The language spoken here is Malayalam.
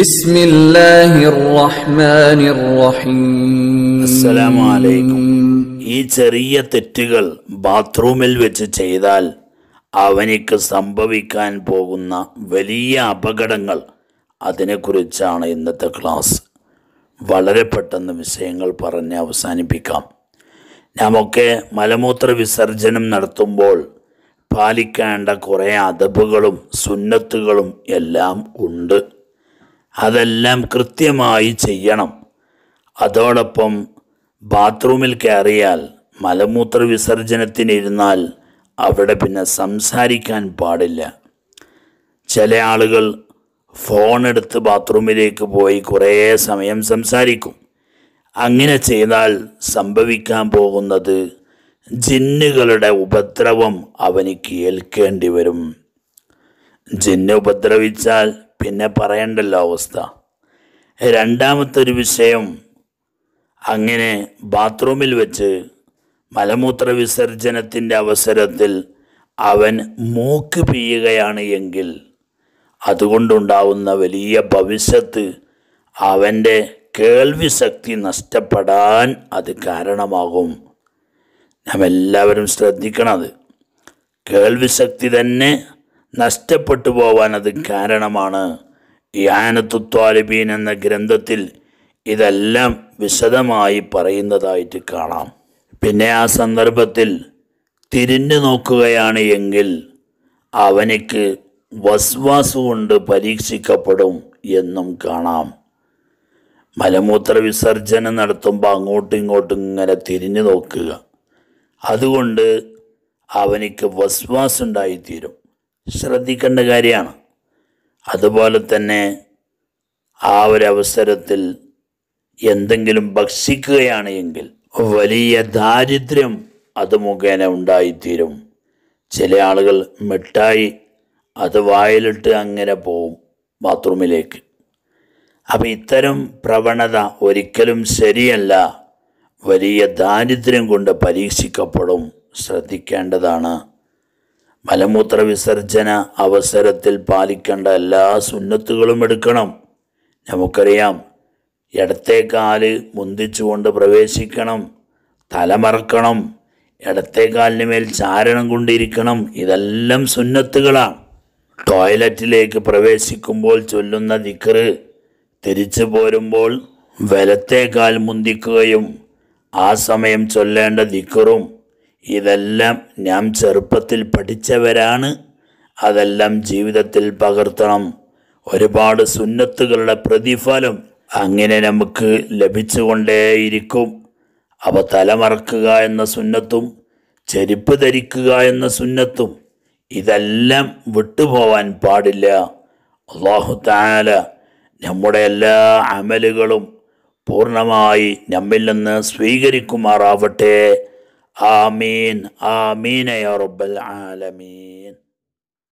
بسم الله الرحمن الرحيم السلام عليكم ഈ ചെറിയ തെറ്റുകൾ ബാത്റൂമിൽ വെച്ച് ചെയ്താൽ അവനിക്ക് സംഭവിക്കാൻ പോകുന്ന വലിയ അപകടങ്ങൾ അതിനെക്കുറിച്ചാണ് ഇന്നത്തെ ക്ലാസ് വളരെ പെട്ടെന്ന് വിഷയങ്ങൾ പറഞ്ഞ് അവസാനിപ്പിക്കാം നാമൊക്കെ മലമൂത്ര വിസർജനം നടത്തുമ്പോൾ പാലിക്കേണ്ട കുറേ അതബുകളും സുന്നത്തുകളും എല്ലാം ഉണ്ട് അതെല്ലാം കൃത്യമായി ചെയ്യണം അതോടൊപ്പം ബാത്റൂമിൽ കയറിയാൽ മലമൂത്ര വിസർജനത്തിനിരുന്നാൽ അവിടെ പിന്നെ സംസാരിക്കാൻ പാടില്ല ചില ആളുകൾ ഫോണെടുത്ത് ബാത്റൂമിലേക്ക് പോയി കുറേ സമയം സംസാരിക്കും അങ്ങനെ ചെയ്താൽ സംഭവിക്കാൻ പോകുന്നത് ജിന്നുകളുടെ ഉപദ്രവം അവനിക്ക് കേൾക്കേണ്ടി വരും ജിന്ന് ഉപദ്രവിച്ചാൽ പിന്നെ പറയണ്ടല്ലോ അവസ്ഥ രണ്ടാമത്തെ ഒരു വിഷയം അങ്ങനെ ബാത്റൂമിൽ വെച്ച് മലമൂത്ര വിസർജനത്തിൻ്റെ അവസരത്തിൽ അവൻ മൂക്ക് പിയുകയാണ് എങ്കിൽ അതുകൊണ്ടുണ്ടാവുന്ന വലിയ ഭവിഷ്യത്ത് അവൻ്റെ കേൾവി ശക്തി നഷ്ടപ്പെടാൻ അത് കാരണമാകും നാം എല്ലാവരും ശ്രദ്ധിക്കണം അത് തന്നെ നഷ്ടപ്പെട്ടു പോവാൻ അത് കാരണമാണ് യാനത്തുത്വാലിബീൻ എന്ന ഗ്രന്ഥത്തിൽ ഇതെല്ലാം വിശദമായി പറയുന്നതായിട്ട് കാണാം പിന്നെ ആ സന്ദർഭത്തിൽ തിരിഞ്ഞു നോക്കുകയാണ് എങ്കിൽ അവനിക്ക് വസ്വാസുകൊണ്ട് പരീക്ഷിക്കപ്പെടും എന്നും കാണാം മലമൂത്ര വിസർജനം നടത്തുമ്പോൾ അങ്ങോട്ടും ഇങ്ങോട്ടും ഇങ്ങനെ തിരിഞ്ഞു നോക്കുക അതുകൊണ്ട് അവനിക്ക് വസ്വാസ് ശ്രദ്ധിക്കേണ്ട കാര്യമാണ് അതുപോലെ തന്നെ ആ ഒരവസരത്തിൽ എന്തെങ്കിലും ഭക്ഷിക്കുകയാണ് എങ്കിൽ വലിയ ദാരിദ്ര്യം അത് മുഖേന ഉണ്ടായിത്തീരും ചില ആളുകൾ മിഠായി അത് വായിലിട്ട് അങ്ങനെ പോവും ബാത്റൂമിലേക്ക് അപ്പം ഇത്തരം പ്രവണത ഒരിക്കലും ശരിയല്ല വലിയ ദാരിദ്ര്യം കൊണ്ട് പരീക്ഷിക്കപ്പെടും ശ്രദ്ധിക്കേണ്ടതാണ് മലമൂത്ര വിസർജന അവസരത്തിൽ പാലിക്കേണ്ട എല്ലാ സുന്നത്തുകളും എടുക്കണം നമുക്കറിയാം ഇടത്തെ കാല് മുന്തിച്ചുകൊണ്ട് പ്രവേശിക്കണം തലമറക്കണം ഇടത്തെ കാലിന് മേൽ ചാരണം കൊണ്ടിരിക്കണം ഇതെല്ലാം സുന്നത്തുകളാണ് ടോയ്ലറ്റിലേക്ക് പ്രവേശിക്കുമ്പോൾ ചൊല്ലുന്ന ദിക്കറ് തിരിച്ചു പോരുമ്പോൾ വലത്തേക്കാൽ മുന്തിക്കുകയും ആ സമയം ചൊല്ലേണ്ട ദിക്കറും ഇതെല്ലാം നാം ചെറുപ്പത്തിൽ പഠിച്ചവരാണ് അതെല്ലാം ജീവിതത്തിൽ പകർത്തണം ഒരുപാട് സുന്നത്തുകളുടെ പ്രതിഫലം അങ്ങനെ നമുക്ക് ലഭിച്ചുകൊണ്ടേയിരിക്കും അവ തലമറക്കുക എന്ന സുന്നത്തും ചെരുപ്പ് ധരിക്കുക എന്ന സുന്നത്തും ഇതെല്ലാം വിട്ടുപോവാൻ പാടില്ല അള്ളാഹു താല നമ്മുടെ എല്ലാ അമലുകളും പൂർണ്ണമായി നമ്മിൽ നിന്ന് സ്വീകരിക്കുമാറാവട്ടെ امين امين يا رب العالمين